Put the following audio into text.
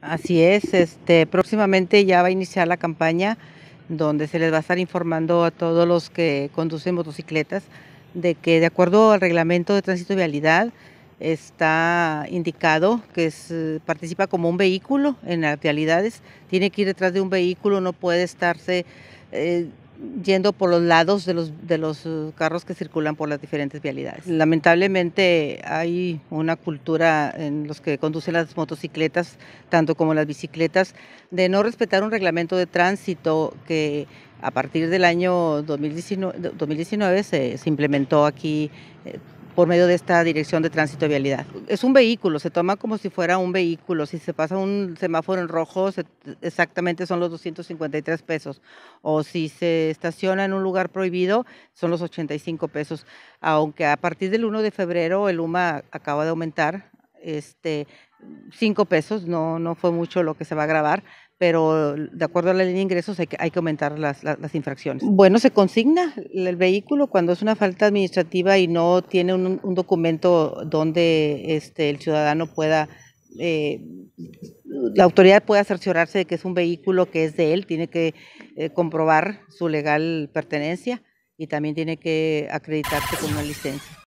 Así es, este, próximamente ya va a iniciar la campaña donde se les va a estar informando a todos los que conducen motocicletas de que de acuerdo al reglamento de tránsito de vialidad está indicado que participa como un vehículo en las vialidades, tiene que ir detrás de un vehículo, no puede estarse eh, yendo por los lados de los, de los eh, carros que circulan por las diferentes vialidades. Lamentablemente hay una cultura en los que conducen las motocicletas, tanto como las bicicletas, de no respetar un reglamento de tránsito que a partir del año 2019, 2019 se, implementó aquí. Eh, por medio de esta dirección de tránsito vialidad. Es un vehículo, se toma como si fuera un vehículo. Si se pasa un semáforo en rojo, exactamente son los 253 pesos. O si se estaciona en un lugar prohibido, son los 85 pesos. Aunque a partir del 1 de febrero el UMA acaba de aumentar este, cinco pesos, no, no fue mucho lo que se va a grabar, pero de acuerdo a la línea de ingresos hay que, hay que aumentar las, infracciones. Bueno, se consigna el vehículo cuando es una falta administrativa y no tiene un, documento donde este, el ciudadano pueda, eh, la autoridad pueda cerciorarse de que es un vehículo que es de él, tiene que eh, comprobar su legal pertenencia y también tiene que acreditarse con una licencia.